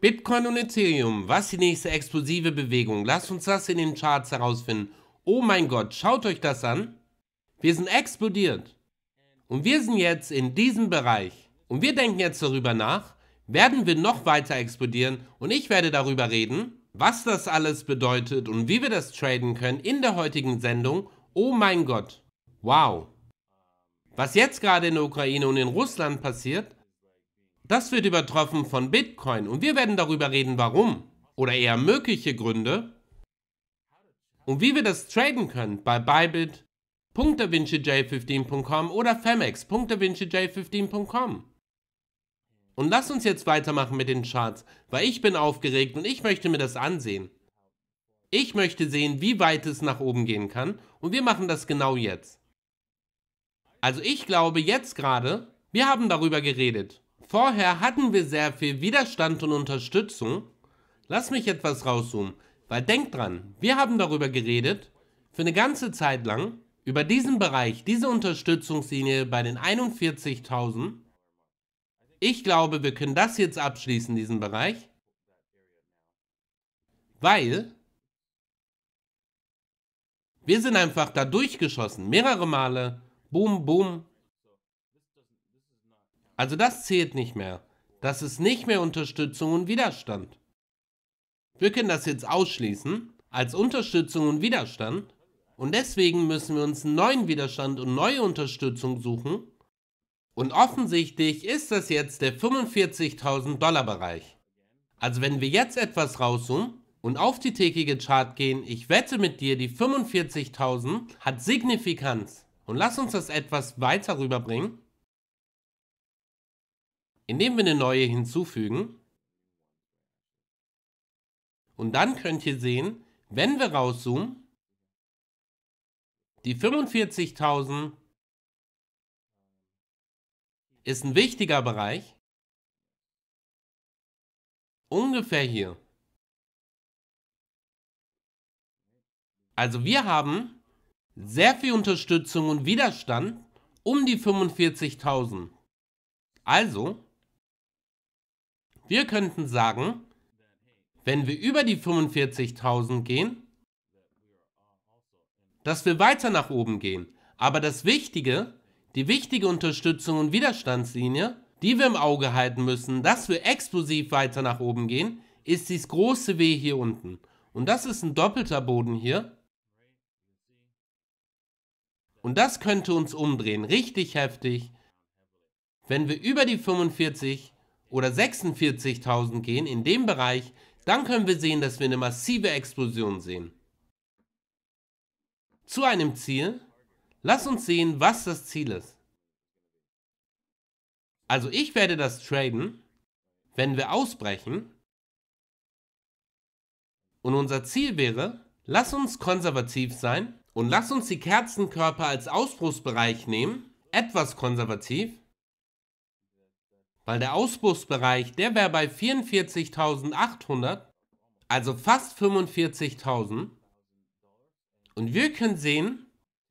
Bitcoin und Ethereum, was die nächste explosive Bewegung? Lasst uns das in den Charts herausfinden. Oh mein Gott, schaut euch das an. Wir sind explodiert. Und wir sind jetzt in diesem Bereich. Und wir denken jetzt darüber nach, werden wir noch weiter explodieren und ich werde darüber reden, was das alles bedeutet und wie wir das traden können in der heutigen Sendung. Oh mein Gott. Wow. Was jetzt gerade in der Ukraine und in Russland passiert, das wird übertroffen von Bitcoin und wir werden darüber reden, warum oder eher mögliche Gründe und wie wir das traden können bei Bybit, .davincij15.com oder femex.davincij15.com. Und lass uns jetzt weitermachen mit den Charts, weil ich bin aufgeregt und ich möchte mir das ansehen. Ich möchte sehen, wie weit es nach oben gehen kann und wir machen das genau jetzt. Also ich glaube jetzt gerade, wir haben darüber geredet. Vorher hatten wir sehr viel Widerstand und Unterstützung. Lass mich etwas rauszoomen, weil denk dran, wir haben darüber geredet, für eine ganze Zeit lang, über diesen Bereich, diese Unterstützungslinie bei den 41.000. Ich glaube, wir können das jetzt abschließen, diesen Bereich, weil wir sind einfach da durchgeschossen, mehrere Male, boom, boom, also das zählt nicht mehr. Das ist nicht mehr Unterstützung und Widerstand. Wir können das jetzt ausschließen als Unterstützung und Widerstand und deswegen müssen wir uns einen neuen Widerstand und neue Unterstützung suchen und offensichtlich ist das jetzt der 45.000 Dollar Bereich. Also wenn wir jetzt etwas rauszoomen und auf die tägige Chart gehen, ich wette mit dir, die 45.000 hat Signifikanz. Und lass uns das etwas weiter rüberbringen indem wir eine neue hinzufügen. Und dann könnt ihr sehen, wenn wir rauszoomen, die 45.000 ist ein wichtiger Bereich. Ungefähr hier. Also wir haben sehr viel Unterstützung und Widerstand um die 45.000. Also wir könnten sagen, wenn wir über die 45.000 gehen, dass wir weiter nach oben gehen. Aber das Wichtige, die wichtige Unterstützung und Widerstandslinie, die wir im Auge halten müssen, dass wir explosiv weiter nach oben gehen, ist dieses große W hier unten. Und das ist ein doppelter Boden hier. Und das könnte uns umdrehen, richtig heftig. Wenn wir über die 45 oder 46.000 gehen, in dem Bereich, dann können wir sehen, dass wir eine massive Explosion sehen. Zu einem Ziel, lass uns sehen, was das Ziel ist. Also ich werde das traden, wenn wir ausbrechen. Und unser Ziel wäre, lass uns konservativ sein und lass uns die Kerzenkörper als Ausbruchsbereich nehmen, etwas konservativ, weil der Ausbruchsbereich, der wäre bei 44.800, also fast 45.000. Und wir können sehen,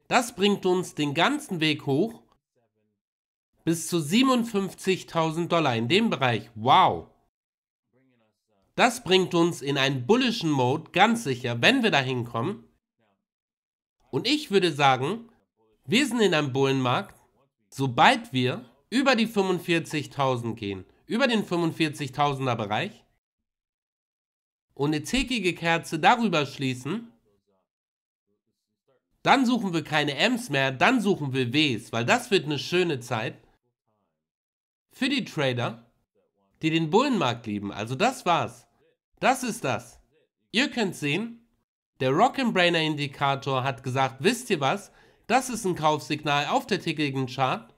das bringt uns den ganzen Weg hoch bis zu 57.000 Dollar in dem Bereich. Wow! Das bringt uns in einen bullischen Mode, ganz sicher, wenn wir da hinkommen. Und ich würde sagen, wir sind in einem Bullenmarkt, sobald wir über die 45.000 gehen, über den 45.000er Bereich und eine zickige Kerze darüber schließen, dann suchen wir keine Ms mehr, dann suchen wir Ws, weil das wird eine schöne Zeit für die Trader, die den Bullenmarkt lieben. Also das war's. Das ist das. Ihr könnt sehen, der Rock'n'Brainer Indikator hat gesagt, wisst ihr was? Das ist ein Kaufsignal auf der tickigen Chart.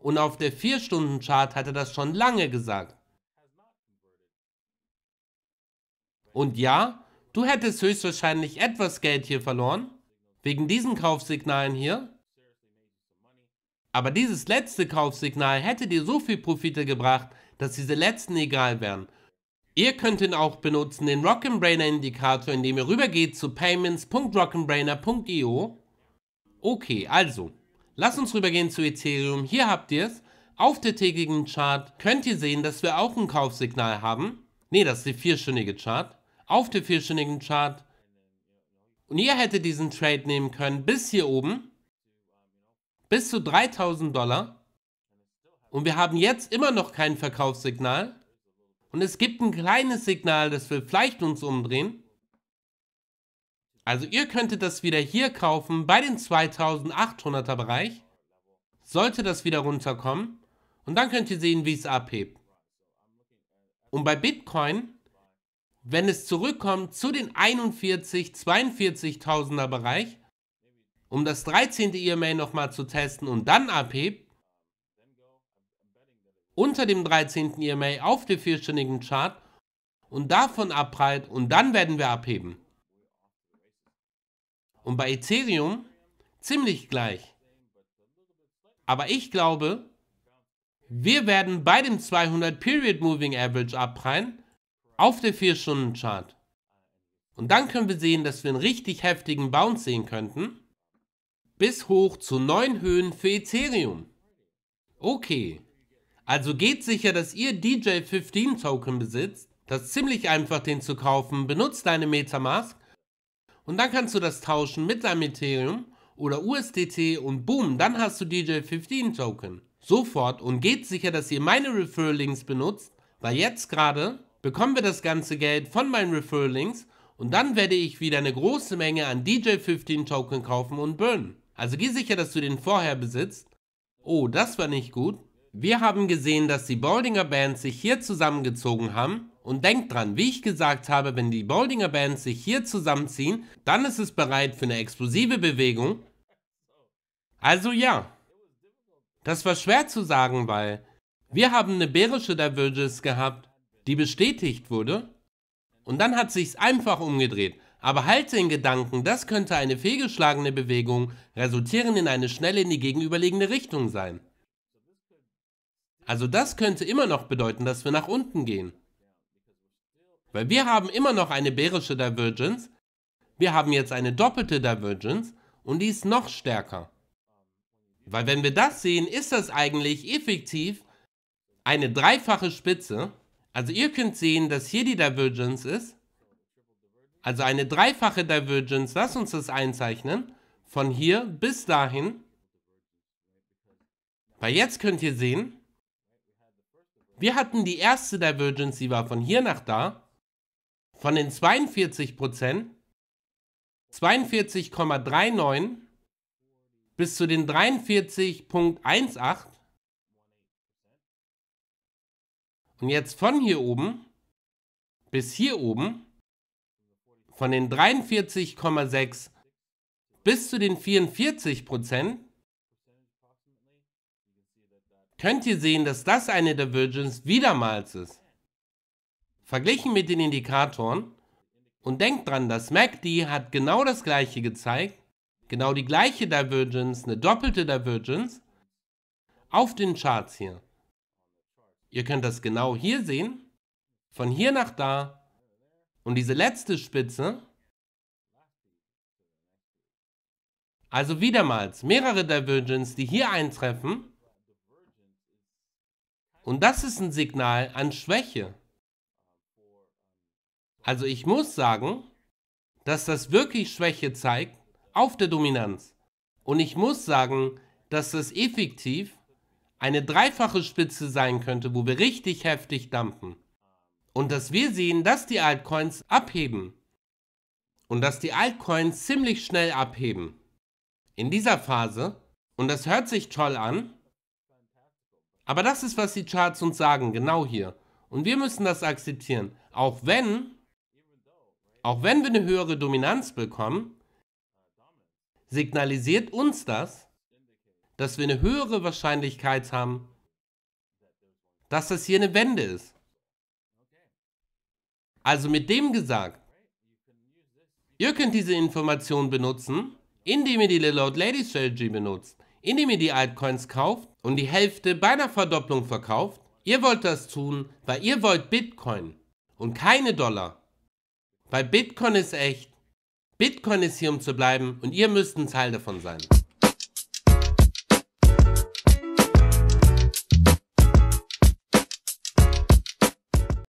Und auf der 4-Stunden-Chart hat er das schon lange gesagt. Und ja, du hättest höchstwahrscheinlich etwas Geld hier verloren, wegen diesen Kaufsignalen hier. Aber dieses letzte Kaufsignal hätte dir so viel Profite gebracht, dass diese letzten egal wären. Ihr könnt ihn auch benutzen, den Rock'n'Brainer Indikator, indem ihr rübergeht zu payments.rock'n'brainer.io. E okay, also, Lass uns rübergehen zu Ethereum. Hier habt ihr es. Auf der tägigen Chart könnt ihr sehen, dass wir auch ein Kaufsignal haben. Ne, das ist die vierstündige Chart. Auf der vierstündigen Chart. Und ihr hättet diesen Trade nehmen können bis hier oben. Bis zu 3000 Dollar. Und wir haben jetzt immer noch kein Verkaufssignal. Und es gibt ein kleines Signal, dass wir vielleicht uns umdrehen. Also ihr könntet das wieder hier kaufen, bei den 2800er Bereich. Sollte das wieder runterkommen. Und dann könnt ihr sehen, wie es abhebt. Und bei Bitcoin, wenn es zurückkommt zu den 41, 42.000er Bereich, um das 13. EMA nochmal zu testen und dann abhebt, unter dem 13. EMA auf der vierstündigen Chart und davon abprallt und dann werden wir abheben und bei Ethereum ziemlich gleich. Aber ich glaube, wir werden bei dem 200 Period Moving Average abprallen auf der 4-Stunden-Chart. Und dann können wir sehen, dass wir einen richtig heftigen Bounce sehen könnten. Bis hoch zu neuen Höhen für Ethereum. Okay. Also geht sicher, dass ihr DJ15 Token besitzt. Das ist ziemlich einfach, den zu kaufen. Benutzt deine Metamask und dann kannst du das tauschen mit deinem Ethereum oder USDT und boom, dann hast du DJ15 Token. Sofort und geht sicher, dass ihr meine Referral Links benutzt, weil jetzt gerade bekommen wir das ganze Geld von meinen Referral Links und dann werde ich wieder eine große Menge an DJ15 Token kaufen und burnen. Also geh sicher, dass du den vorher besitzt. Oh, das war nicht gut wir haben gesehen, dass die Boldinger Bands sich hier zusammengezogen haben. Und denkt dran, wie ich gesagt habe, wenn die Boldinger Bands sich hier zusammenziehen, dann ist es bereit für eine explosive Bewegung. Also ja, das war schwer zu sagen, weil wir haben eine bärische Divergence gehabt, die bestätigt wurde. Und dann hat sich's einfach umgedreht. Aber halte in Gedanken, das könnte eine fehlgeschlagene Bewegung resultierend in eine schnelle in die gegenüberliegende Richtung sein. Also das könnte immer noch bedeuten, dass wir nach unten gehen. Weil wir haben immer noch eine bärische Divergence, wir haben jetzt eine doppelte Divergence und die ist noch stärker. Weil wenn wir das sehen, ist das eigentlich effektiv eine dreifache Spitze. Also ihr könnt sehen, dass hier die Divergence ist. Also eine dreifache Divergence, lass uns das einzeichnen, von hier bis dahin. Weil jetzt könnt ihr sehen, wir hatten die erste Divergence, die war von hier nach da. Von den 42 42,39 bis zu den 43,18. Und jetzt von hier oben bis hier oben von den 43,6 bis zu den 44 Prozent könnt ihr sehen, dass das eine Divergence wiedermals ist. Verglichen mit den Indikatoren und denkt dran, dass MACD hat genau das gleiche gezeigt, genau die gleiche Divergence, eine doppelte Divergence auf den Charts hier. Ihr könnt das genau hier sehen, von hier nach da und diese letzte Spitze, also wiedermals mehrere Divergence, die hier eintreffen, und das ist ein Signal an Schwäche. Also ich muss sagen, dass das wirklich Schwäche zeigt auf der Dominanz. Und ich muss sagen, dass das effektiv eine dreifache Spitze sein könnte, wo wir richtig heftig dampfen. Und dass wir sehen, dass die Altcoins abheben. Und dass die Altcoins ziemlich schnell abheben. In dieser Phase, und das hört sich toll an, aber das ist, was die Charts uns sagen, genau hier. Und wir müssen das akzeptieren. Auch wenn, auch wenn wir eine höhere Dominanz bekommen, signalisiert uns das, dass wir eine höhere Wahrscheinlichkeit haben, dass das hier eine Wende ist. Also mit dem gesagt, ihr könnt diese Information benutzen, indem ihr die Little Old Lady Strategy benutzt indem ihr die Altcoins kauft und die Hälfte bei einer Verdopplung verkauft. Ihr wollt das tun, weil ihr wollt Bitcoin und keine Dollar. Weil Bitcoin ist echt. Bitcoin ist hier, um zu bleiben und ihr müsst ein Teil davon sein.